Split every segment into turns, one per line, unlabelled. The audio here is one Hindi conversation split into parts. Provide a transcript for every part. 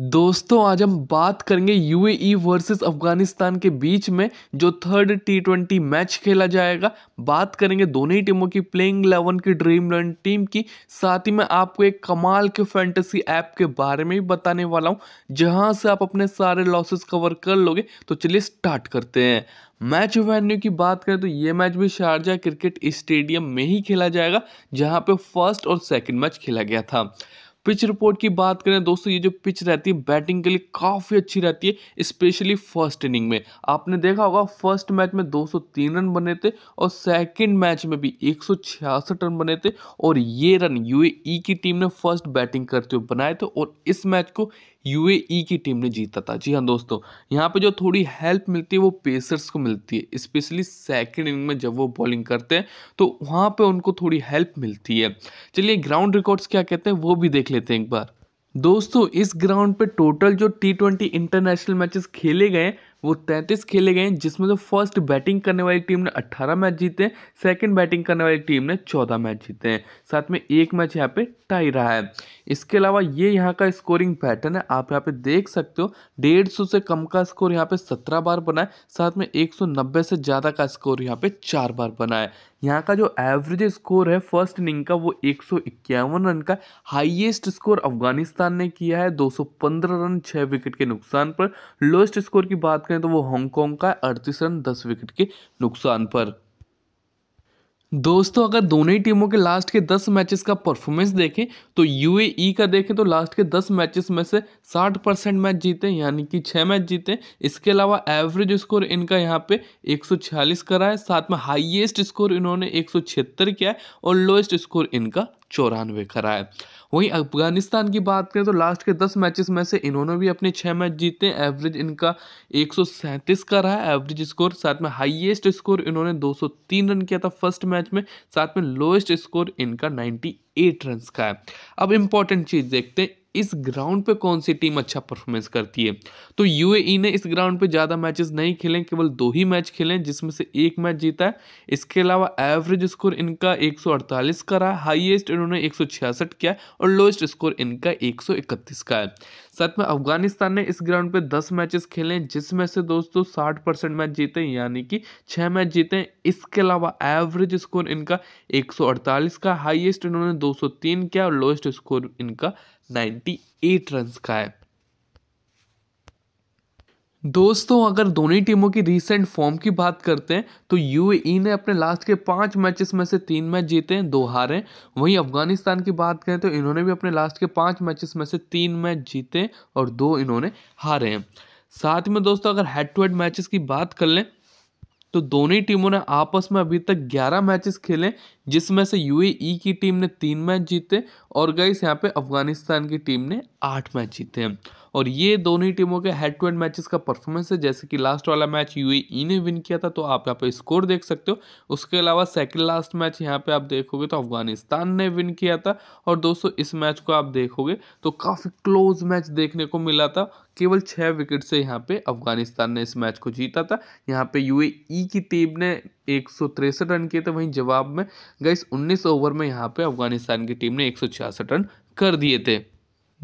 दोस्तों आज हम बात करेंगे यूएई वर्सेस e अफगानिस्तान के बीच में जो थर्ड टी ट्वेंटी मैच खेला जाएगा बात करेंगे दोनों ही टीमों की प्लेइंग इलेवन की ड्रीम इलेवन टीम की साथ ही मैं आपको एक कमाल के फैंटेसी ऐप के बारे में भी बताने वाला हूँ जहाँ से आप अपने सारे लॉसेस कवर कर लोगे तो चलिए स्टार्ट करते हैं मैच वेन्यू की बात करें तो ये मैच भी शारजा क्रिकेट स्टेडियम में ही खेला जाएगा जहाँ पर फर्स्ट और सेकेंड मैच खेला गया था पिच रिपोर्ट की बात करें दोस्तों ये जो पिच रहती है बैटिंग के लिए काफ़ी अच्छी रहती है स्पेशली फर्स्ट इनिंग में आपने देखा होगा फर्स्ट मैच में 203 रन बने थे और सेकंड मैच में भी 166 रन बने थे और ये रन यूएई की टीम ने फर्स्ट बैटिंग करते हुए बनाए थे और इस मैच को यूएई e की टीम ने जीता था जी हाँ दोस्तों यहाँ पे जो थोड़ी हेल्प मिलती है वो पेसर्स को मिलती है स्पेशली सेकेंड इनिंग में जब वो बॉलिंग करते हैं तो वहाँ पर उनको थोड़ी हेल्प मिलती है चलिए ग्राउंड रिकॉर्ड्स क्या कहते हैं वो भी देख लेते हैं एक बार दोस्तों इस ग्राउंड पे टोटल जो टी ट्वेंटी इंटरनेशनल मैचेस खेले गए वो तैंतीस खेले गए जिसमें से तो फर्स्ट बैटिंग करने वाली टीम ने अट्ठारह मैच जीते हैं सेकेंड बैटिंग करने वाली टीम ने चौदह मैच जीते हैं साथ में एक मैच यहाँ पे टाई रहा है इसके अलावा ये यहाँ का स्कोरिंग पैटर्न है आप यहाँ पे देख सकते हो डेढ़ सौ से कम का स्कोर यहाँ पे सत्रह बार बना है साथ में एक सौ नब्बे से ज़्यादा का स्कोर यहाँ पे चार बार बना है यहाँ का जो एवरेज स्कोर है फर्स्ट इनिंग का वो एक रन का हाईएस्ट स्कोर अफगानिस्तान ने किया है 215 रन छः विकेट के नुकसान पर लोएस्ट स्कोर की बात करें तो वो हांगकॉन्ग का अड़तीस रन दस विकेट के नुकसान पर दोस्तों अगर दोनों ही टीमों के लास्ट के दस मैचेस का परफॉर्मेंस देखें तो यूएई e का देखें तो लास्ट के दस मैचेस में से साठ परसेंट मैच जीते यानी कि छः मैच जीते इसके अलावा एवरेज स्कोर इनका यहाँ पे 146 करा है साथ में हाईएस्ट स्कोर इन्होंने छिहत्तर किया है और लोएस्ट स्कोर इनका चौरानवे कराए वहीं अफगानिस्तान की बात करें तो लास्ट के दस मैचेस में से इन्होंने भी अपने छः मैच जीते एवरेज इनका एक का रहा है एवरेज स्कोर साथ में हाईएस्ट स्कोर इन्होंने 203 रन किया था फर्स्ट मैच में साथ में लोएस्ट स्कोर इनका 98 रन का है अब इम्पॉर्टेंट चीज़ देखते हैं इस ग्राउंड पे कौन सी टीम अच्छा परफॉर्मेंस करती है तो यूएई e ने इस ग्राउंड पे ज़्यादा मैचेस नहीं खेले केवल दो ही मैच खेले जिसमें से एक मैच जीता है इसके अलावा एवरेज स्कोर इनका 148 का रहा हाईएस्ट इन्होंने 166 किया और लोएस्ट स्कोर इनका 131 का है साथ में अफगानिस्तान ने इस ग्राउंड पे दस मैचेस खेले हैं जिसमें से दोस्तों साठ परसेंट मैच जीते हैं यानी कि छः मैच जीते हैं इसके अलावा एवरेज स्कोर इनका 148 का हाईएस्ट इन्होंने 203 किया और लोएस्ट स्कोर इनका 98 रन्स का है दोस्तों अगर दोनों टीमों की रीसेंट फॉर्म की बात करते हैं तो यूएई e ने अपने लास्ट के पाँच मैचेस में से तीन मैच जीते हैं दो हारे वहीं अफगानिस्तान की बात करें तो इन्होंने भी अपने लास्ट के पाँच मैचेस में से तीन मैच जीते और दो इन्होंने हारे हैं साथ में दोस्तों अगर हेड टू हेड मैचेस की बात कर लें तो दोनों ही टीमों ने आपस में अभी तक 11 मैचेस खेले जिसमें से यूएई e की टीम ने तीन मैच जीते और गई यहाँ पे अफगानिस्तान की टीम ने आठ मैच जीते हैं और ये दोनों ही टीमों के हेड टू हेड मैचेस का परफॉर्मेंस है जैसे कि लास्ट वाला मैच यूएई e ने विन किया था तो आप यहाँ पे स्कोर देख सकते हो उसके अलावा सेकेंड लास्ट मैच यहाँ पे आप देखोगे तो अफगानिस्तान ने विन किया था और दोस्तों इस मैच को आप देखोगे तो काफ़ी क्लोज मैच देखने को मिला था केवल छः विकेट से यहाँ पे अफगानिस्तान ने इस मैच को जीता था यहाँ पे यूएई e की टीम ने एक रन किए थे वहीं जवाब में गई 19 ओवर में यहाँ पे अफगानिस्तान की टीम ने एक रन कर दिए थे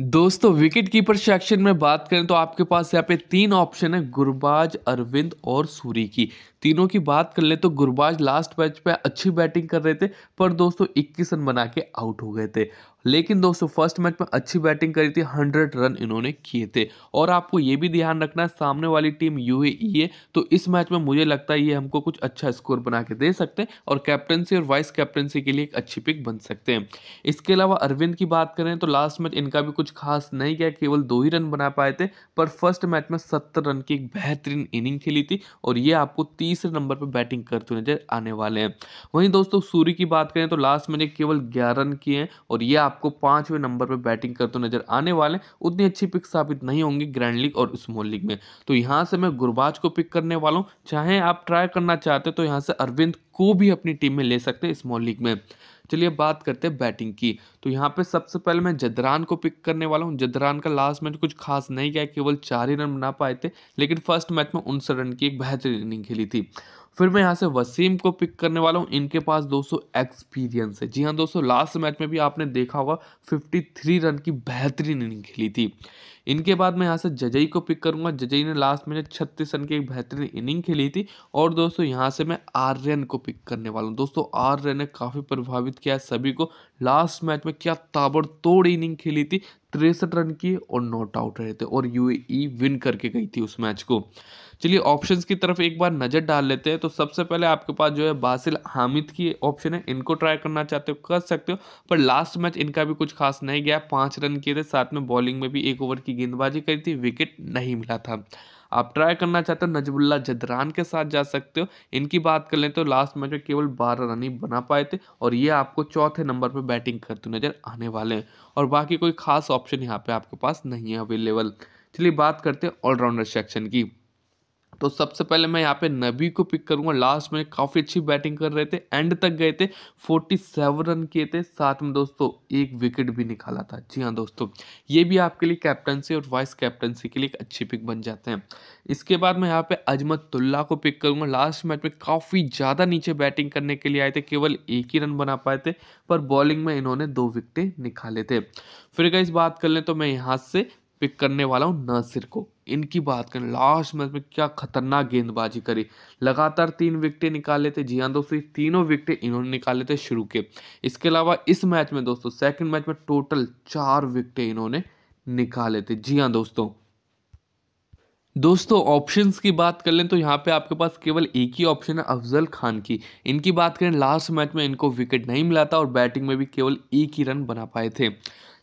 दोस्तों विकेट कीपर सेक्शन में बात करें तो आपके पास यहाँ पे तीन ऑप्शन है गुरबाज अरविंद और सूरी की तीनों की बात कर ले तो गुरबाज लास्ट मैच पे अच्छी बैटिंग कर रहे थे पर दोस्तों 21 रन बना के आउट हो गए थे लेकिन दोस्तों फर्स्ट मैच में अच्छी बैटिंग करी थी हंड्रेड रन इन्होंने किए थे और आपको ये भी ध्यान रखना है सामने वाली टीम यू e है तो इस मैच में मुझे लगता है ये हमको कुछ अच्छा स्कोर बना के दे सकते हैं और कैप्टनसी और वाइस कैप्टनसी के लिए एक अच्छी पिक बन सकते हैं इसके अलावा अरविंद की बात करें तो लास्ट मैच इनका भी कुछ खास नहीं गया केवल दो ही रन बना पाए थे पर फर्स्ट मैच में सत्तर रन की एक बेहतरीन इनिंग खेली थी और ये आपको तीसरे नंबर पर बैटिंग करते नजर आने वाले हैं वहीं दोस्तों सूर्य की बात करें तो लास्ट मैच केवल ग्यारह रन किए हैं और ये आप आपको पांचवें नंबर पर बैटिंग करते नजर आने वाले उतनी अच्छी पिक साबित नहीं होंगी ग्रैंड लीग और स्मॉल लीग में तो यहां से मैं गुरबाज को पिक करने वाला हूं चाहे आप ट्राई करना चाहते तो यहां से अरविंद को भी अपनी टीम में ले सकते हैं स्मॉल लीग में चलिए बात करते हैं बैटिंग की तो यहाँ पे सबसे पहले मैं जदरान को पिक करने वाला हूँ जदरान का लास्ट मैच कुछ खास नहीं गया केवल चार ही रन बना पाए थे लेकिन फर्स्ट मैच में उनसठ रन की एक बेहतरीन इनिंग खेली थी फिर मैं यहाँ से वसीम को पिक करने वाला हूँ इनके पास दोस्तों एक्सपीरियंस है जी हाँ दोस्तों लास्ट मैच में भी आपने देखा होगा 53 रन की बेहतरीन इनिंग खेली थी इनके बाद मैं यहाँ से जजई को पिक करूंगा जजई ने लास्ट में छत्तीस रन की एक बेहतरीन इनिंग खेली थी और दोस्तों यहाँ से मैं आर्यन को पिक करने वाला हूँ दोस्तों आर्यन ने काफ़ी प्रभावित किया सभी को लास्ट मैच में क्या ताबड़तोड़ इनिंग खेली थी तिरसठ रन की और नॉट आउट रहे थे और यू विन e करके गई थी उस मैच को चलिए ऑप्शंस की तरफ एक बार नज़र डाल लेते हैं तो सबसे पहले आपके पास जो है बासिल हामिद की ऑप्शन है इनको ट्राई करना चाहते हो कर सकते हो पर लास्ट मैच इनका भी कुछ खास नहीं गया पांच रन किए थे साथ में बॉलिंग में भी एक ओवर की की गेंदबाजी करी थी विकेट नहीं मिला था आप ट्राई करना चाहते हो नजबुल्ला जदरान के साथ जा सकते हो इनकी बात कर लें तो लास्ट मैच में केवल बारह रन ही बना पाए थे और ये आपको चौथे नंबर पर बैटिंग करते नज़र आने वाले हैं और बाकी कोई खास ऑप्शन यहाँ पे आपके पास नहीं है अवेलेबल चलिए बात करते हैं ऑलराउंडर सेक्शन की तो सबसे पहले मैं यहाँ पे नबी को पिक करूँगा लास्ट में काफ़ी अच्छी बैटिंग कर रहे थे एंड तक गए थे 47 रन किए थे साथ में दोस्तों एक विकेट भी निकाला था जी हाँ दोस्तों ये भी आपके लिए कैप्टनसी और वाइस कैप्टनसी के लिए एक अच्छी पिक बन जाते हैं इसके बाद मैं यहाँ पे अजमतुल्ला को पिक करूँगा लास्ट मैच में काफ़ी ज़्यादा नीचे बैटिंग करने के लिए आए थे केवल एक ही रन बना पाए थे पर बॉलिंग में इन्होंने दो विकटें निकाले थे फिर अगर इस बात कर लें तो मैं यहाँ से पिक करने वाला हूँ नासिर को इनकी बात करें लास्ट मैच में क्या खतरनाक गेंदबाजी करी लगातार तीन विकेटें निकाले थे जी हाँ दोस्तों तीनों विकेटें इन्होंने निकाले थे शुरू के इसके अलावा इस मैच में दोस्तों सेकंड मैच में टोटल चार विकेटें इन्होंने निकाले थे जी हाँ दोस्तों दोस्तों ऑप्शंस की बात कर लें तो यहाँ पे आपके पास केवल एक ही ऑप्शन है अफजल खान की इनकी बात करें लास्ट मैच में इनको विकेट नहीं मिला था और बैटिंग में भी केवल एक ही रन बना पाए थे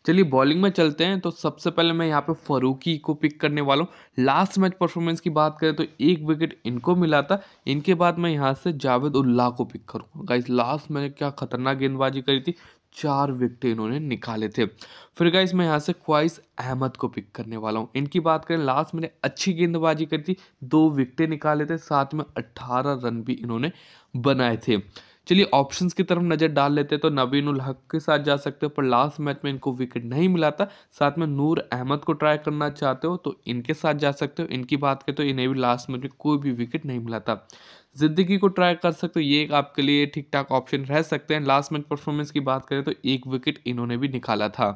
चलिए बॉलिंग में चलते हैं तो सबसे पहले मैं यहाँ पे फरूकी को पिक करने वाला हूँ लास्ट मैच परफॉर्मेंस की बात करें तो एक विकेट इनको मिला था इनके बाद मैं यहाँ से जावेद उल्लाह को पिक करूँगा गाइस लास्ट मैच क्या खतरनाक गेंदबाजी करी थी चार विकेट इन्होंने निकाले थे फिर गाइस मैं यहाँ से ख्वाइस अहमद को पिक करने वाला हूँ इनकी बात करें लास्ट मैंने अच्छी गेंदबाजी करी थी दो विकटें निकाले थे साथ में अट्ठारह रन भी इन्होंने बनाए थे चलिए ऑप्शंस की तरफ नज़र डाल लेते हैं तो नवीन उल हक के साथ जा सकते हो पर लास्ट मैच में इनको विकेट नहीं मिला था साथ में नूर अहमद को ट्राई करना चाहते हो तो इनके साथ जा सकते हो इनकी बात करें तो इन्हें भी लास्ट मैच में कोई भी विकेट नहीं मिला था ज़िंदगी को ट्राई कर सकते हो ये एक आपके लिए ठीक ठाक ऑप्शन रह सकते हैं लास्ट मैच परफॉर्मेंस की बात करें तो एक विकेट इन्होंने भी निकाला था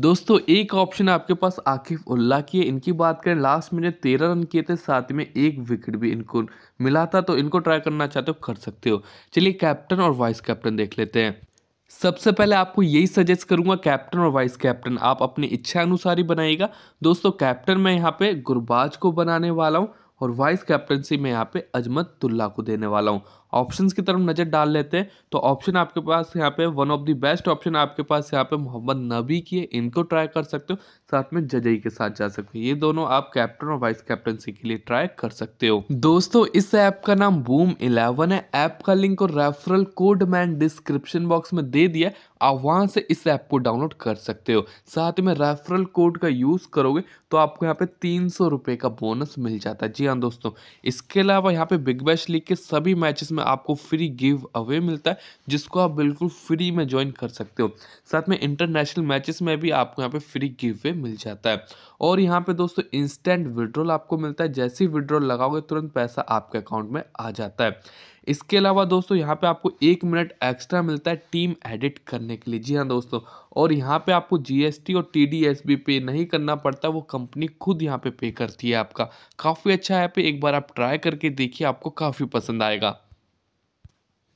दोस्तों एक ऑप्शन आपके पास आकिफ उल्ला की है इनकी बात करें लास्ट मिनट तेरह रन किए थे साथ में एक विकेट भी इनको मिला था तो इनको ट्राई करना चाहते हो कर सकते हो चलिए कैप्टन और वाइस कैप्टन देख लेते हैं सबसे पहले आपको यही सजेस्ट करूंगा कैप्टन और वाइस कैप्टन आप अपनी इच्छा अनुसार ही बनाइएगा दोस्तों कैप्टन मैं यहाँ पे गुरबाज को बनाने वाला हूँ और वाइस कैप्टनसी मैं यहाँ पे अजमत तुल्ला को देने वाला हूँ ऑप्शंस की तरफ नज़र डाल लेते हैं तो ऑप्शन आपके पास यहाँ पे one of the best option आपके पास यहाँ पे मोहम्मद नबी की है इनको ट्राई कर सकते हो साथ में जजई के साथ जा सकते हो ये दोनों आप कैप्टन और वाइस कैप्टनसी के लिए ट्राई कर सकते हो दोस्तों इस ऐप का नाम बूम इलेवन है ऐप का लिंक और रेफरल कोड मैं डिस्क्रिप्शन बॉक्स में दे दिया आप वहाँ से इस ऐप को डाउनलोड कर सकते हो साथ में रेफरल कोड का यूज़ करोगे तो आपको यहाँ पे तीन सौ रुपए का बोनस मिल जाता है जी हाँ दोस्तों इसके अलावा यहाँ पे बिग बैश लीग के सभी मैचेस में में आपको फ्री गिव अवे मिलता है जिसको आप बिल्कुल फ्री में ज्वाइन कर सकते हो साथ में इंटरनेशनल मैचेस में भी आपको यहाँ पे फ्री गिव अवे मिल जाता है और यहाँ पे दोस्तों इंस्टेंट विड्रॉल आपको मिलता है जैसे ही विड्रॉल लगाओगे तुरंत पैसा आपके अकाउंट में आ जाता है इसके अलावा दोस्तों यहाँ पे आपको एक मिनट एक्स्ट्रा मिलता है टीम एडिट करने के लिए जी हाँ दोस्तों और यहाँ पे आपको जीएसटी और टीडीएसबी पे नहीं करना पड़ता वो कंपनी खुद यहाँ पे पे करती है आपका काफ़ी अच्छा है पे एक बार आप ट्राई करके देखिए आपको काफ़ी पसंद आएगा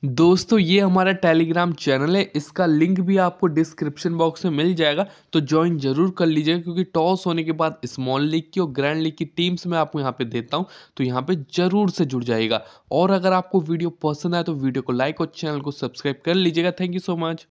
दोस्तों ये हमारा टेलीग्राम चैनल है इसका लिंक भी आपको डिस्क्रिप्शन बॉक्स में मिल जाएगा तो ज्वाइन जरूर कर लीजिएगा क्योंकि टॉस होने के बाद स्मॉल लीग की और ग्रैंड लीग की टीम्स मैं आपको यहाँ पे देता हूँ तो यहाँ पे जरूर से जुड़ जाएगा और अगर आपको वीडियो पसंद आए तो वीडियो को लाइक और चैनल को सब्सक्राइब कर लीजिएगा थैंक यू सो मच